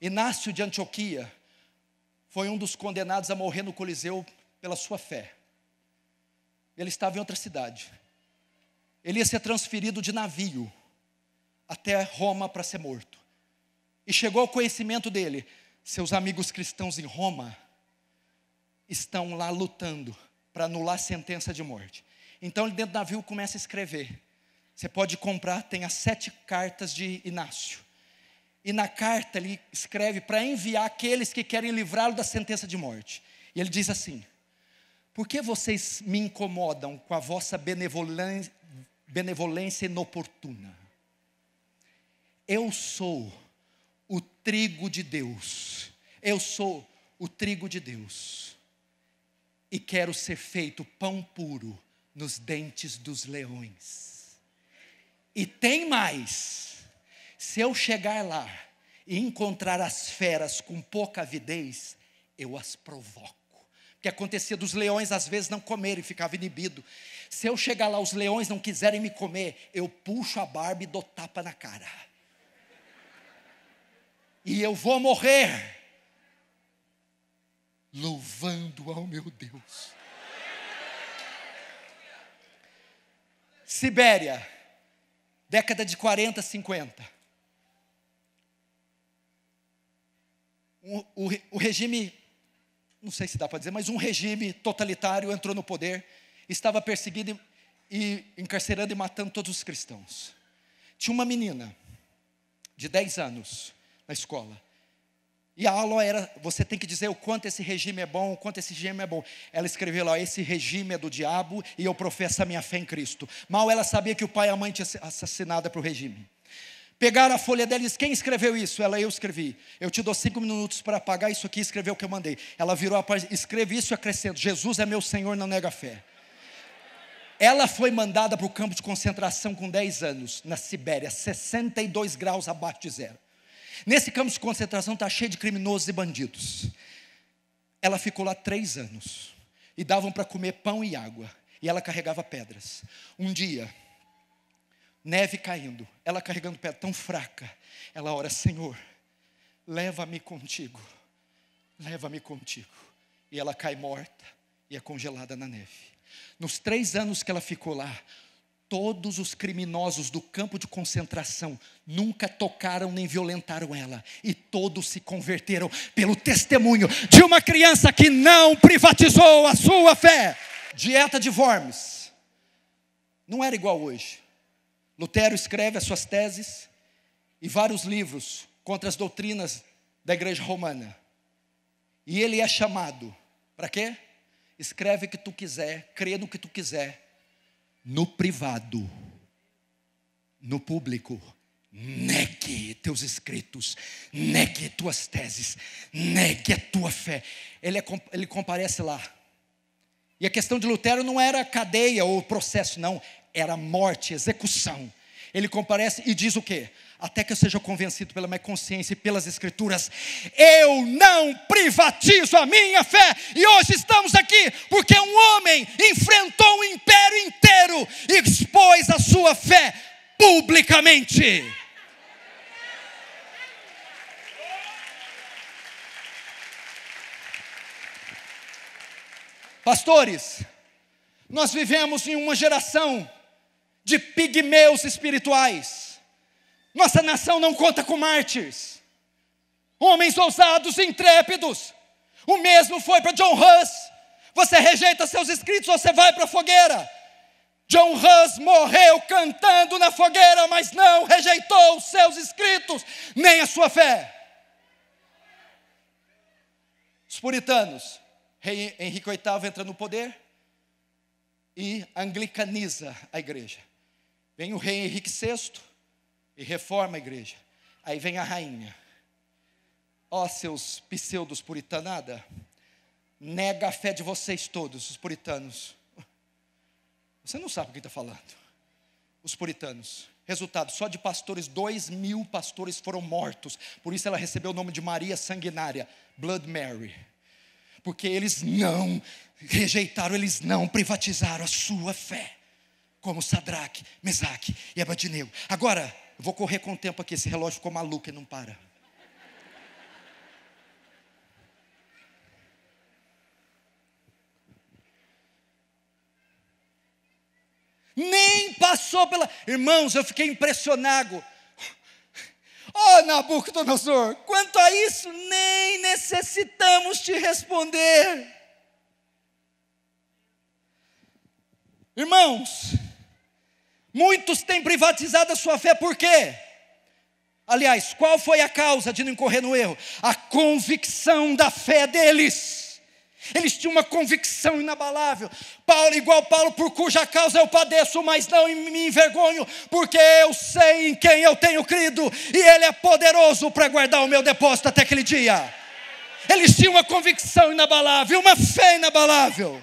Inácio de Antioquia foi um dos condenados a morrer no Coliseu pela sua fé. Ele estava em outra cidade. Ele ia ser transferido de navio até Roma para ser morto. E chegou ao conhecimento dele: seus amigos cristãos em Roma estão lá lutando para anular a sentença de morte. Então ele dentro do navio começa a escrever. Você pode comprar, tem as sete cartas de Inácio. E na carta ele escreve para enviar aqueles que querem livrá-lo da sentença de morte. E ele diz assim: Por que vocês me incomodam com a vossa benevolência, benevolência inoportuna? Eu sou o trigo de Deus. Eu sou o trigo de Deus. E quero ser feito pão puro nos dentes dos leões. E tem mais. Se eu chegar lá e encontrar as feras com pouca avidez, eu as provoco. Porque acontecia dos leões às vezes não comerem, ficava inibido. Se eu chegar lá, os leões não quiserem me comer, eu puxo a barba e dou tapa na cara. E eu vou morrer louvando ao meu Deus. Sibéria, década de 40, 50. o, o, regime, não sei se dá para dizer, mas um regime totalitário entrou no poder, estava perseguindo e, encarcerando e matando todos os cristãos. Tinha uma menina de 10 anos na escola. E a aula era, você tem que dizer o quanto esse regime é bom, o quanto esse regime é bom. Ela escreveu lá, esse regime é do diabo e eu professo a minha fé em Cristo. Mal ela sabia que o pai e a mãe tinham sido assassinada para o regime. Pegaram a folha dela e disse: Quem escreveu isso? Ela, eu escrevi. Eu te dou cinco minutos para apagar isso aqui e escrever o que eu mandei. Ela virou a página, escreve isso e acrescento: Jesus é meu Senhor, não nega a fé. Ela foi mandada para o campo de concentração com 10 anos, na Sibéria, 62 graus abaixo de zero. Nesse campo de concentração está cheio de criminosos e bandidos. Ela ficou lá três anos e davam para comer pão e água. E ela carregava pedras. Um dia, neve caindo, ela carregando o pé tão fraca, ela ora: Senhor, leva-me contigo, leva-me contigo. E ela cai morta e é congelada na neve. Nos três anos que ela ficou lá, todos os criminosos do campo de concentração nunca tocaram nem violentaram ela, e todos se converteram pelo testemunho de uma criança que não privatizou a sua fé. Dieta de Worms não era igual hoje. Lutero escreve as suas teses e vários livros contra as doutrinas da igreja romana. E ele é chamado para quê? Escreve o que tu quiser, crê no que tu quiser, no privado, no público. Negue teus escritos, negue tuas teses, negue a tua fé. Ele, é, ele comparece lá e a questão de Lutero não era cadeia ou processo, não, era morte, execução. Ele comparece e diz o quê? Até que eu seja convencido pela minha consciência e pelas Escrituras, eu não privatizo a minha fé, e hoje estamos aqui porque um homem enfrentou um império inteiro e expôs a sua fé publicamente. Pastores, nós vivemos em uma geração de pigmeus espirituais. Nossa nação não conta com mártires. Homens ousados e intrépidos. O mesmo foi para John Huss. Você rejeita seus escritos, você vai para a fogueira. John Huss morreu cantando na fogueira, mas não rejeitou os seus escritos, nem a sua fé. Os puritanos Rei Henrique VIII entra no poder e anglicaniza a igreja. Vem o rei Henrique VI e reforma a igreja. Aí vem a rainha. Ó oh, seus pseudos puritanada, nega a fé de vocês todos, os puritanos. Você não sabe o que está falando. Os puritanos. Resultado, só de pastores, dois mil pastores foram mortos. Por isso ela recebeu o nome de Maria Sanguinária, Blood Mary porque eles não rejeitaram, eles não privatizaram a sua fé, como Sadraque, Mesaque e Abadineu. Agora, vou correr com o tempo aqui, esse relógio ficou maluco e não para. Nem passou pela. Irmãos, eu fiquei impressionado. Oh, Nabucodonosor, quanto a isso, nem necessitamos te responder. Irmãos, muitos têm privatizado a sua fé, por quê? Aliás, qual foi a causa de não incorrer no erro? A convicção da fé deles. Eles tinham uma convicção inabalável. Paulo, igual Paulo, por cuja causa eu padeço, mas não me envergonho, porque eu sei em quem eu tenho crido, e Ele é poderoso para guardar o meu depósito até aquele dia. Eles tinham uma convicção inabalável, uma fé inabalável.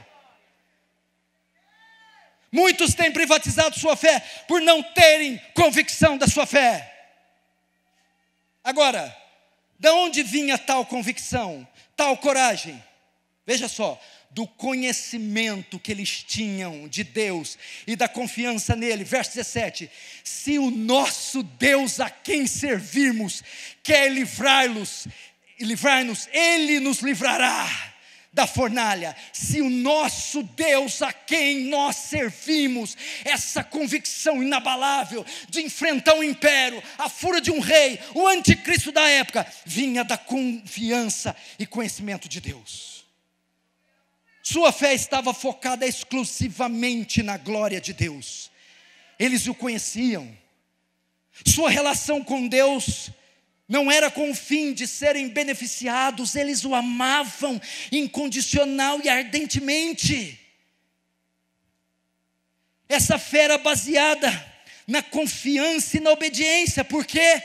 Muitos têm privatizado sua fé por não terem convicção da sua fé. Agora, de onde vinha tal convicção, tal coragem? Veja só, do conhecimento que eles tinham de Deus e da confiança nele. Verso 17: Se o nosso Deus a quem servirmos, quer livrá los e livrar-nos, Ele nos livrará da fornalha. Se o nosso Deus a quem nós servimos, essa convicção inabalável de enfrentar um império, a fúria de um rei, o anticristo da época, vinha da confiança e conhecimento de Deus. Sua fé estava focada exclusivamente na glória de Deus. Eles o conheciam. Sua relação com Deus não era com o fim de serem beneficiados, eles o amavam incondicional e ardentemente. Essa fé era baseada na confiança e na obediência, porque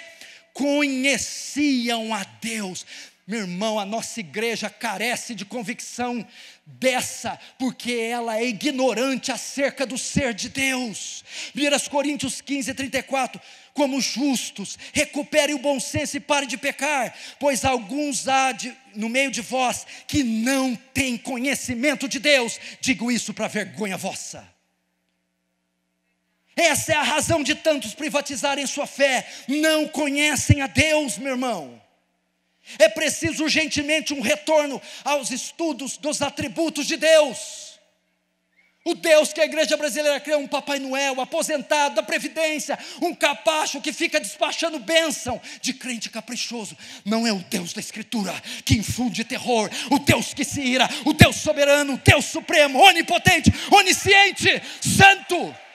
conheciam a Deus. Meu irmão, a nossa igreja carece de convicção dessa, porque ela é ignorante acerca do ser de Deus. 1 Coríntios 15, 34 como justos, recupere o bom senso e pare de pecar, pois alguns há de, no meio de vós que não têm conhecimento de Deus, digo isso para vergonha vossa. Essa é a razão de tantos privatizarem sua fé, não conhecem a Deus, meu irmão. É preciso urgentemente um retorno aos estudos dos atributos de Deus. O Deus que a igreja brasileira criou, um Papai Noel aposentado da Previdência, um capacho que fica despachando bênção de crente caprichoso, não é o Deus da Escritura que infunde terror, o Deus que se ira, o Deus soberano, o Deus supremo, onipotente, onisciente, santo.